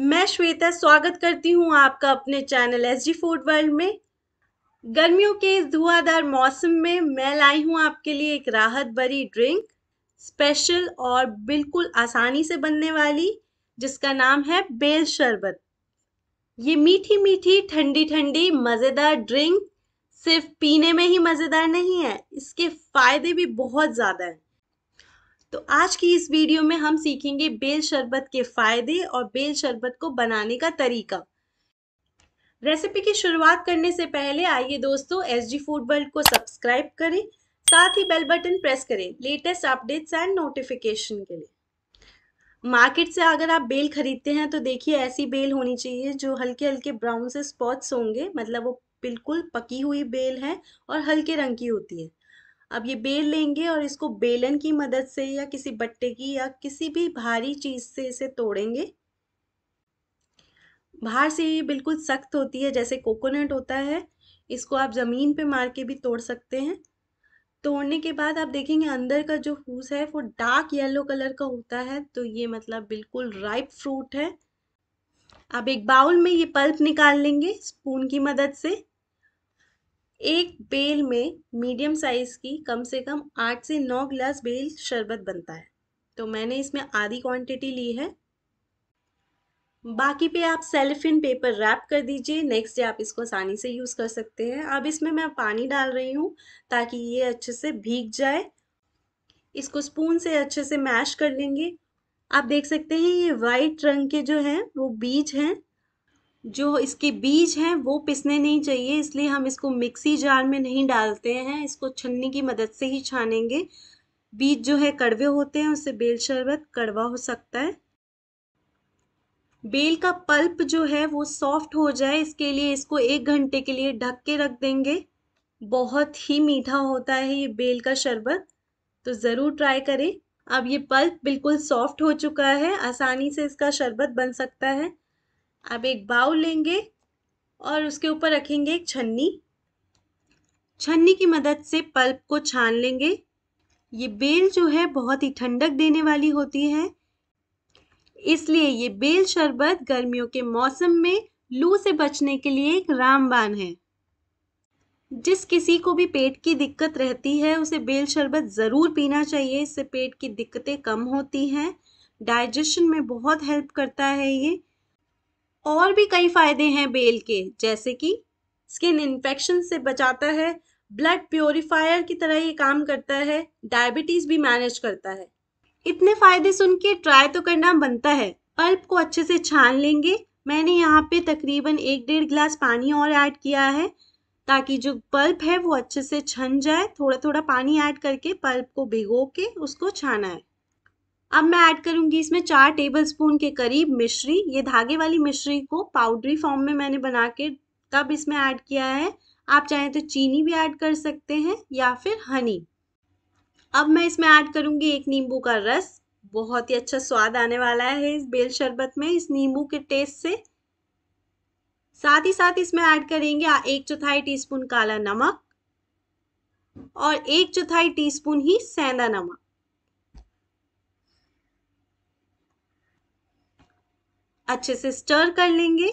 मैं श्वेता स्वागत करती हूं आपका अपने channel S G food world में गर्मियों के इस धुआंधार मौसम में मैं लाई हूं आपके लिए एक राहत भरी ड्रिंक स्पेशल और बिल्कुल आसानी से बनने वाली जिसका नाम है बेल शरबत ये मीठी मीठी ठंडी ठंडी मज़ेदार ड्रिंक सिर्फ पीने में ही मज़ेदार नहीं है इसके फ़ायदे भी बहुत ज़्यादा हैं तो आज की इस वीडियो में हम सीखेंगे बेल शरबत के फ़ायदे और बेल शरबत को बनाने का तरीका रेसिपी की शुरुआत करने से पहले आइए दोस्तों एस जी फूड वर्ल्ड को सब्सक्राइब करें साथ ही बेल बटन प्रेस करें लेटेस्ट अपडेट्स एंड नोटिफिकेशन के लिए मार्केट से अगर आप बेल खरीदते हैं तो देखिए ऐसी बेल होनी चाहिए जो हल्के हल्के ब्राउन से स्पॉट्स होंगे मतलब वो बिल्कुल पकी हुई बेल है और हल्के रंग की होती है अब ये बेल लेंगे और इसको बेलन की मदद से या किसी बट्टे की या किसी भी भारी चीज़ से इसे तोड़ेंगे बाहर से ये बिल्कुल सख्त होती है जैसे कोकोनट होता है इसको आप ज़मीन पे मार के भी तोड़ सकते हैं तोड़ने के बाद आप देखेंगे अंदर का जो फूस है वो डार्क येलो कलर का होता है तो ये मतलब बिल्कुल राइप फ्रूट है आप एक बाउल में ये पल्प निकाल लेंगे स्पून की मदद से एक बेल में मीडियम साइज़ की कम से कम आठ से नौ गिलास बेल शरबत बनता है तो मैंने इसमें आधी क्वांटिटी ली है बाकी पे आप सेलिफिन पेपर रैप कर दीजिए नेक्स्ट डे आप इसको आसानी से यूज़ कर सकते हैं अब इसमें मैं पानी डाल रही हूँ ताकि ये अच्छे से भीग जाए इसको स्पून से अच्छे से मैश कर लेंगे आप देख सकते हैं ये वाइट रंग के जो हैं वो बीज हैं जो इसके बीज हैं वो पिसने नहीं चाहिए इसलिए हम इसको मिक्सी जार में नहीं डालते हैं इसको छन्नी की मदद से ही छानेंगे बीज जो है कड़वे होते हैं उससे बेल शरबत कड़वा हो सकता है बेल का पल्प जो है वो सॉफ्ट हो जाए इसके लिए इसको एक घंटे के लिए ढक के रख देंगे बहुत ही मीठा होता है ये बेल का शरबत तो ज़रूर ट्राई करें अब ये पल्प बिल्कुल सॉफ्ट हो चुका है आसानी से इसका शरबत बन सकता है अब एक बाउल लेंगे और उसके ऊपर रखेंगे एक छन्नी छन्नी की मदद से पल्प को छान लेंगे ये बेल जो है बहुत ही ठंडक देने वाली होती है इसलिए ये बेल शरबत गर्मियों के मौसम में लू से बचने के लिए एक रामबान है जिस किसी को भी पेट की दिक्कत रहती है उसे बेल शरबत ज़रूर पीना चाहिए इससे पेट की दिक्कतें कम होती हैं डाइजेशन में बहुत हेल्प करता है ये और भी कई फायदे हैं बेल के जैसे कि स्किन इन्फेक्शन से बचाता है ब्लड प्योरीफायर की तरह ये काम करता है डायबिटीज भी मैनेज करता है इतने फायदे सुन के ट्राई तो करना बनता है पल्प को अच्छे से छान लेंगे मैंने यहाँ पे तकरीबन एक डेढ़ गिलास पानी और ऐड किया है ताकि जो पल्प है वो अच्छे से छन जाए थोड़ा थोड़ा पानी ऐड करके पल्प को भिगो के उसको छाना है अब मैं ऐड करूंगी इसमें चार टेबलस्पून के करीब मिश्री ये धागे वाली मिश्री को पाउडरी फॉर्म में मैंने बना के तब इसमें ऐड किया है आप चाहें तो चीनी भी ऐड कर सकते हैं या फिर हनी अब मैं इसमें ऐड करूंगी एक नींबू का रस बहुत ही अच्छा स्वाद आने वाला है इस बेल शरबत में इस नींबू के टेस्ट से साथ ही साथ इसमें ऐड करेंगे एक चौथाई टीस्पून काला नमक और एक चौथाई टीस्पून ही सेंधा नमक अच्छे से स्टर कर लेंगे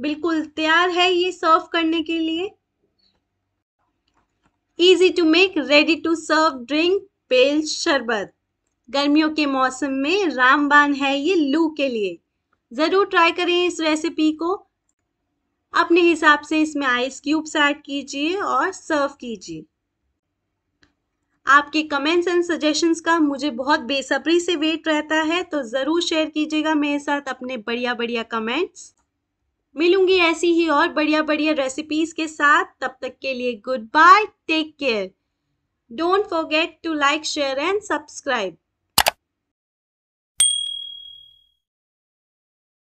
बिल्कुल तैयार है ये सर्व करने के लिए easy to make ready to serve drink पेल शरबत गर्मियों के मौसम में रामबान है ये लू के लिए ज़रूर ट्राई करें इस रेसिपी को अपने हिसाब से इसमें आइस क्यूब्स ऐड कीजिए और सर्व कीजिए आपके कमेंट्स एंड सजेशंस का मुझे बहुत बेसब्री से वेट रहता है तो ज़रूर शेयर कीजिएगा मेरे साथ अपने बढ़िया बढ़िया कमेंट्स मिलूंगी ऐसी ही और बढ़िया बढ़िया रेसिपीज़ के साथ तब तक के लिए goodbye take care don't forget to like share and subscribe